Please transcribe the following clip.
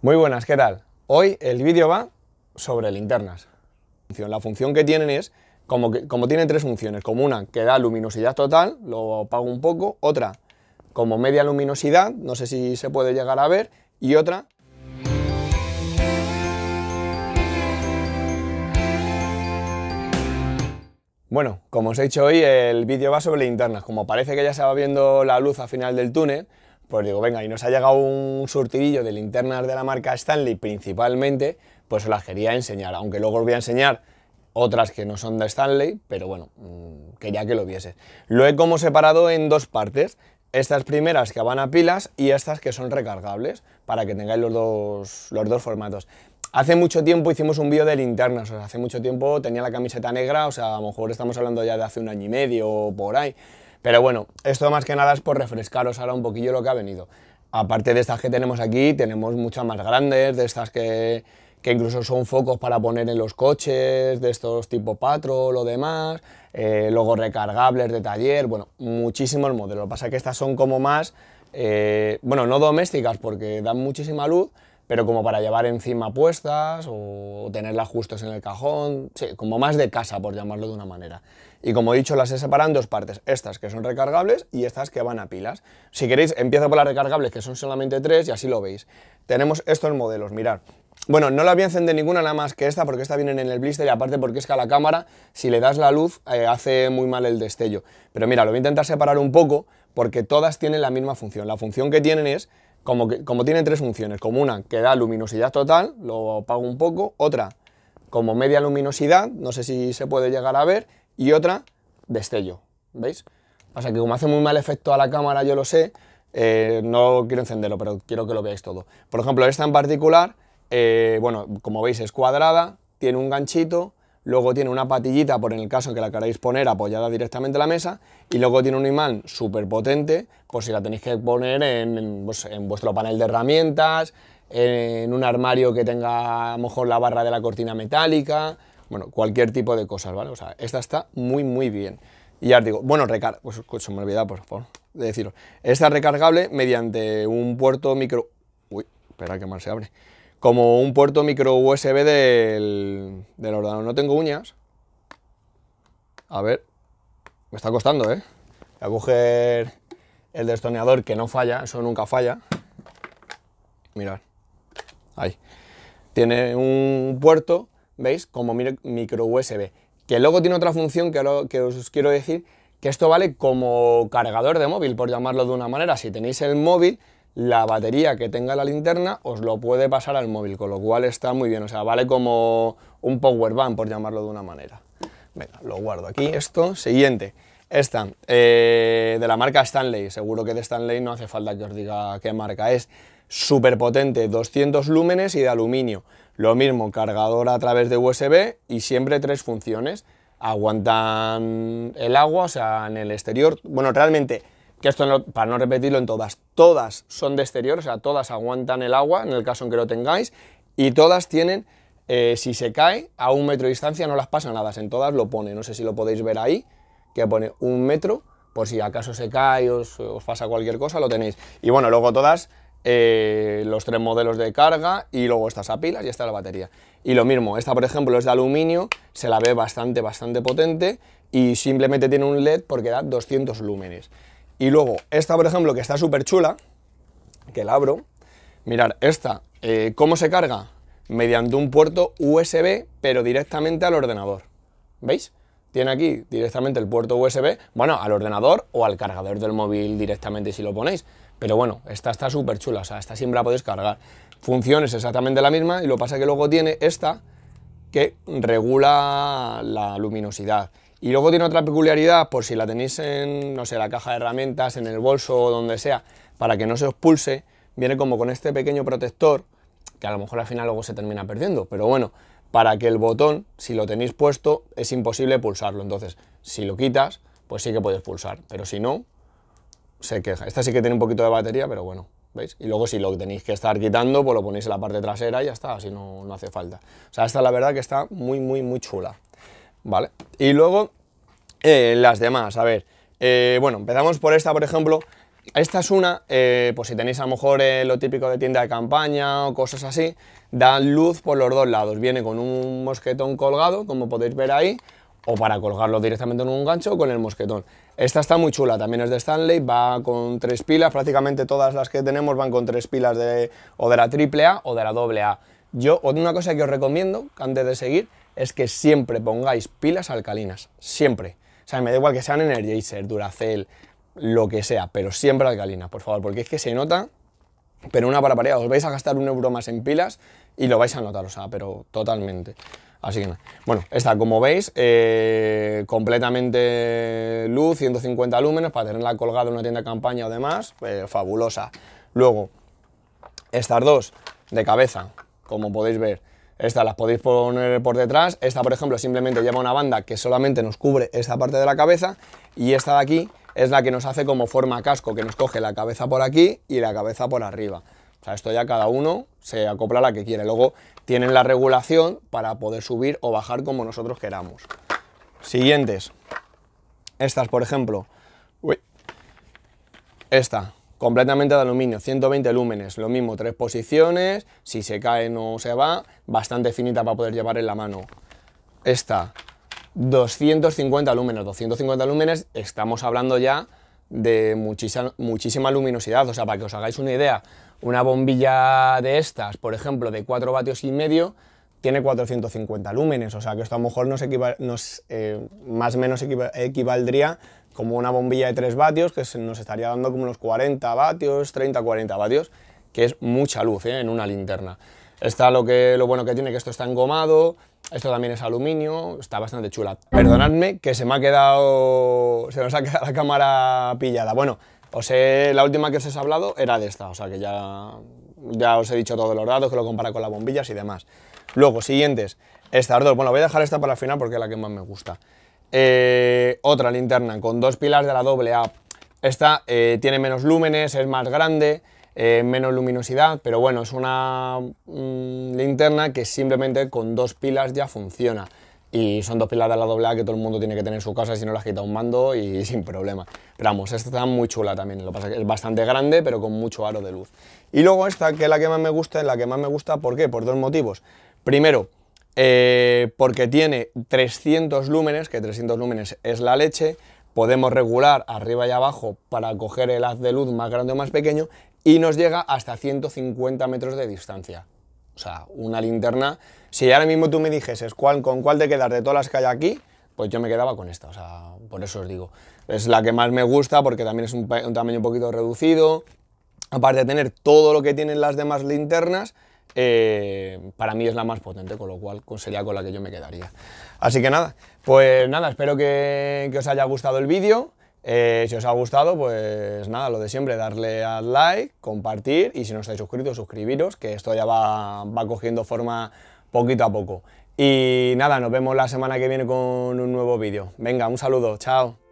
Muy buenas, ¿qué tal? Hoy el vídeo va sobre linternas. La función que tienen es, como, como tienen tres funciones, como una que da luminosidad total, lo apago un poco, otra como media luminosidad, no sé si se puede llegar a ver, y otra... Bueno, como os he dicho hoy, el vídeo va sobre linternas. Como parece que ya se va viendo la luz al final del túnel, pues digo, venga, y nos ha llegado un surtidillo de linternas de la marca Stanley principalmente, pues os las quería enseñar, aunque luego os voy a enseñar otras que no son de Stanley, pero bueno, mm, quería que lo vieses. Lo he como separado en dos partes, estas primeras que van a pilas y estas que son recargables, para que tengáis los dos, los dos formatos. Hace mucho tiempo hicimos un vídeo de linternas, o sea, hace mucho tiempo tenía la camiseta negra, o sea, a lo mejor estamos hablando ya de hace un año y medio o por ahí, pero bueno, esto más que nada es por refrescaros ahora un poquillo lo que ha venido. Aparte de estas que tenemos aquí, tenemos muchas más grandes, de estas que, incluso son focos para poner en los coches, de estos tipo patrol o demás, eh, luego recargables de taller, bueno, muchísimos modelos. Lo que pasa es que estas son como más, eh, bueno, no domésticas porque dan muchísima luz, pero como para llevar encima puestas o tenerlas justos en el cajón, sí, como más de casa, por llamarlo de una manera. Y como he dicho, las he separado en dos partes, estas que son recargables y estas que van a pilas. Si queréis, empiezo por las recargables, que son solamente tres, y así lo veis. Tenemos estos modelos, mirad. Bueno, no las voy a encender ninguna nada más que esta, porque esta viene en el blister y aparte porque es que a la cámara, si le das la luz, eh, hace muy mal el destello. Pero mira, lo voy a intentar separar un poco, porque todas tienen la misma función. La función que tienen es como, tiene tres funciones, como una que da luminosidad total, lo apago un poco, otra como media luminosidad, no sé si se puede llegar a ver, y otra destello, ¿veis? O sea que como hace muy mal efecto a la cámara, yo lo sé, eh, no quiero encenderlo, pero quiero que lo veáis todo. Por ejemplo, esta en particular, eh, bueno, como veis es cuadrada, tiene un ganchito, luego tiene una patillita por en el caso en que la queráis poner apoyada directamente a la mesa y luego tiene un imán súper potente por si la tenéis que poner pues, en, vuestro panel de herramientas, en un armario que tenga a lo mejor la barra de la cortina metálica, bueno, cualquier tipo de cosas, ¿vale? O sea, esta está muy muy bien. Y ya os digo, bueno, recarga, pues me olvidaba, por favor, de deciros. Esta recargable mediante un puerto micro... Uy, espera que mal se abre como un puerto micro USB del, ordenador. No tengo uñas. A ver, me está costando, ¿eh? Voy a coger el destoneador que no falla, eso nunca falla. Mirad, ahí. Tiene un puerto, ¿veis? Como micro USB. Que luego tiene otra función que, que os quiero decir, que esto vale como cargador de móvil, por llamarlo de una manera. Si tenéis el móvil, la batería que tenga la linterna os lo puede pasar al móvil, con lo cual está muy bien, o sea, vale como un power bank, por llamarlo de una manera. Venga, lo guardo aquí, esto. Siguiente, esta, eh, de la marca Stanley, seguro que de Stanley no hace falta que os diga qué marca es. Súper potente, 200 lúmenes y de aluminio. Lo mismo, cargador a través de USB y siempre tres funciones. Aguantan el agua, o sea, en el exterior. Bueno, realmente que esto para no repetirlo en todas, todas son de exterior, o sea, todas aguantan el agua en el caso en que lo tengáis y todas tienen, eh, si se cae, a un metro de distancia no las pasa nada, en todas lo pone, no sé si lo podéis ver ahí, que pone un metro, por si acaso se cae, os, os pasa cualquier cosa, lo tenéis. Y bueno, luego todas, eh, los tres modelos de carga y luego estas a pilas y esta la batería. Y lo mismo, esta por ejemplo es de aluminio, se la ve bastante, bastante potente y simplemente tiene un LED porque da 200 lúmenes. Y luego, esta por ejemplo, que está súper chula, que la abro, mirad, esta, eh, ¿cómo se carga? Mediante un puerto USB, pero directamente al ordenador. ¿Veis? Tiene aquí directamente el puerto USB, bueno, al ordenador o al cargador del móvil directamente si lo ponéis. Pero bueno, esta está súper chula, o sea, esta siempre la podéis cargar. Función es exactamente la misma y lo pasa que luego tiene esta que regula la luminosidad y luego tiene otra peculiaridad, por si la tenéis en, no sé, la caja de herramientas, en el bolso o donde sea, para que no se os pulse, viene como con este pequeño protector, que a lo mejor al final luego se termina perdiendo, pero bueno, para que el botón, si lo tenéis puesto, es imposible pulsarlo. Entonces, si lo quitas, pues sí que puedes pulsar, pero si no, se queja. Esta sí que tiene un poquito de batería, pero bueno, ¿veis? Y luego si lo tenéis que estar quitando, pues lo ponéis en la parte trasera y ya está, así no, no hace falta. O sea, esta la verdad que está muy, muy, muy chula. ¿vale? Y luego eh, las demás, a ver, eh, bueno, empezamos por esta, por ejemplo. Esta es una, eh, pues si tenéis a lo mejor lo típico de tienda de campaña o cosas así, da luz por los dos lados. Viene con un mosquetón colgado, como podéis ver ahí, o para colgarlo directamente en un gancho con el mosquetón. Esta está muy chula, también es de Stanley, va con tres pilas, prácticamente todas las que tenemos van con tres pilas de, o de la A o de la A, Yo, una cosa que os recomiendo antes de seguir, es que siempre pongáis pilas alcalinas, siempre. O sea, me da igual que sean Energizer, Duracell, lo que sea, pero siempre alcalinas, por favor, porque es que se nota, pero una para pareja, os vais a gastar un euro más en pilas y lo vais a notar, o sea, pero totalmente. Así que Bueno, esta, como veis, eh, completamente luz, 150 lúmenes, para tenerla colgada en una tienda de campaña o demás, eh, fabulosa. Luego, estas dos de cabeza, como podéis ver, estas las podéis poner por detrás. Esta, por ejemplo, simplemente lleva una banda que solamente nos cubre esta parte de la cabeza y esta de aquí es la que nos hace como forma casco, que nos coge la cabeza por aquí y la cabeza por arriba. O sea, esto ya cada uno se acopla a la que quiere. Luego tienen la regulación para poder subir o bajar como nosotros queramos. Siguientes. Estas, por ejemplo. Uy. Esta completamente de aluminio, 120 lúmenes, lo mismo, tres posiciones, si se cae no se va, bastante finita para poder llevar en la mano. Esta, 250 lúmenes, 250 lúmenes, estamos hablando ya de muchísima, luminosidad, o sea, para que os hagáis una idea, una bombilla de estas, por ejemplo, de 4 vatios y medio, tiene 450 lúmenes, o sea que esto a lo mejor nos, nos eh, más o menos equivaldría como una bombilla de 3 vatios, que nos estaría dando como unos 40 vatios, 30-40 vatios, que es mucha luz ¿eh? en una linterna. Está lo, que, lo bueno que tiene, que esto está engomado, esto también es aluminio, está bastante chula. Perdonadme que se me ha quedado, se nos ha quedado la cámara pillada. Bueno, os he, la última que os he hablado era de esta, o sea que ya, ya os he dicho todos los datos, que lo compara con las bombillas y demás. Luego, siguientes, esta dos, bueno, voy a dejar esta para el final porque es la que más me gusta. Eh, otra linterna con dos pilas de la doble A. Esta eh, tiene menos lúmenes, es más grande, eh, menos luminosidad, pero bueno, es una mm, linterna que simplemente con dos pilas ya funciona. Y son dos pilas de la doble que todo el mundo tiene que tener en su casa si no las quitado un mando y sin problema. Pero vamos, esta está muy chula también, lo que pasa que es bastante grande pero con mucho aro de luz. Y luego esta, que es la que más me gusta, es la que más me gusta, ¿por qué? Por dos motivos. Primero, eh, porque tiene 300 lúmenes, que 300 lúmenes es la leche, podemos regular arriba y abajo para coger el haz de luz más grande o más pequeño y nos llega hasta 150 metros de distancia. O sea, una linterna, si ahora mismo tú me dijeses cuál, con cuál te quedas de todas las que hay aquí, pues yo me quedaba con esta, o sea, por eso os digo. Es la que más me gusta porque también es un tamaño un poquito reducido, aparte de tener todo lo que tienen las demás linternas, eh, para mí es la más potente, con lo cual sería con la que yo me quedaría. Así que nada, pues nada, espero que, os haya gustado el vídeo. Eh, si os ha gustado, pues nada, lo de siempre, darle al like, compartir y si no estáis suscritos, suscribiros, que esto ya va, va cogiendo forma poquito a poco. Y nada, nos vemos la semana que viene con un nuevo vídeo. Venga, un saludo, chao.